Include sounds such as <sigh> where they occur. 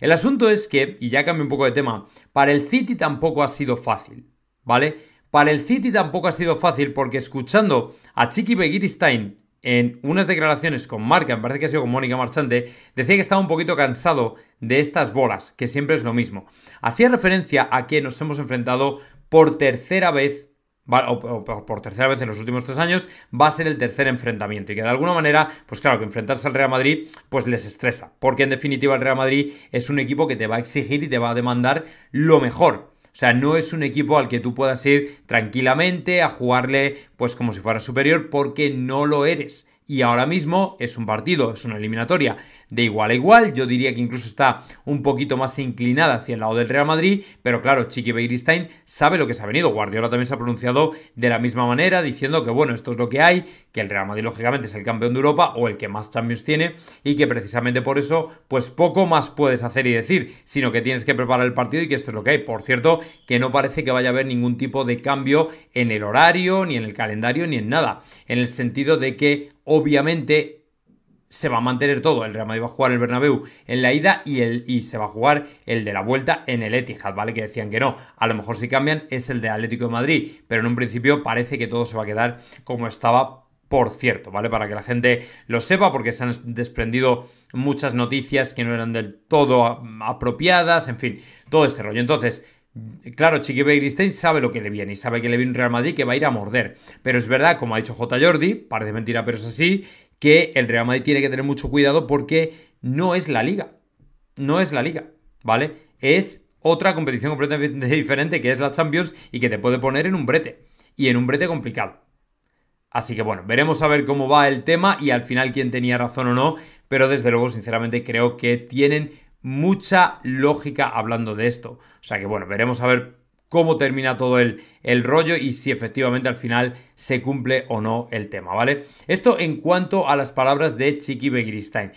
El asunto es que, y ya cambio un poco de tema, para el City tampoco ha sido fácil, ¿vale? Para el City tampoco ha sido fácil porque escuchando a Chiqui Begiristain en unas declaraciones con Marca, me parece que ha sido con Mónica Marchante, decía que estaba un poquito cansado de estas bolas, que siempre es lo mismo. Hacía referencia a que nos hemos enfrentado por tercera vez por tercera vez en los últimos tres años, va a ser el tercer enfrentamiento. Y que de alguna manera, pues claro, que enfrentarse al Real Madrid, pues les estresa. Porque en definitiva el Real Madrid es un equipo que te va a exigir y te va a demandar lo mejor. O sea, no es un equipo al que tú puedas ir tranquilamente a jugarle pues como si fuera superior porque no lo eres y ahora mismo es un partido, es una eliminatoria de igual a igual. Yo diría que incluso está un poquito más inclinada hacia el lado del Real Madrid, pero claro, Chiqui Beiristain sabe lo que se ha venido. Guardiola también se ha pronunciado de la misma manera, diciendo que bueno, esto es lo que hay, que el Real Madrid lógicamente es el campeón de Europa o el que más Champions tiene y que precisamente por eso pues poco más puedes hacer y decir, sino que tienes que preparar el partido y que esto es lo que hay. Por cierto, que no parece que vaya a haber ningún tipo de cambio en el horario, ni en el calendario, ni en nada, en el sentido de que obviamente se va a mantener todo. El Real Madrid va a jugar el Bernabéu en la ida y, el, y se va a jugar el de la vuelta en el Etihad, ¿vale? Que decían que no. A lo mejor si cambian es el de Atlético de Madrid, pero en un principio parece que todo se va a quedar como estaba por cierto, ¿vale? Para que la gente lo sepa, porque se han desprendido muchas noticias que no eran del todo apropiadas, en fin, todo este rollo. Entonces, eh, claro, Chiqui Gristein sabe lo que le viene y sabe que le viene un Real Madrid que va a ir a morder. Pero es verdad, como ha dicho J. Jordi, parece mentira, pero es así, que el Real Madrid tiene que tener mucho cuidado porque no es la liga. No es la liga, ¿vale? Es otra competición completamente <laughs> diferente que es la Champions y que te puede poner en un brete. Y en un brete complicado. Así que bueno, veremos a ver cómo va el tema y al final quién tenía razón o no. Pero desde luego, sinceramente, creo que tienen mucha lógica hablando de esto. O sea que bueno, veremos a ver cómo termina todo el, el, rollo y si efectivamente al final se cumple o no el tema, ¿vale? Esto en cuanto a las palabras de Chiqui Begiristain.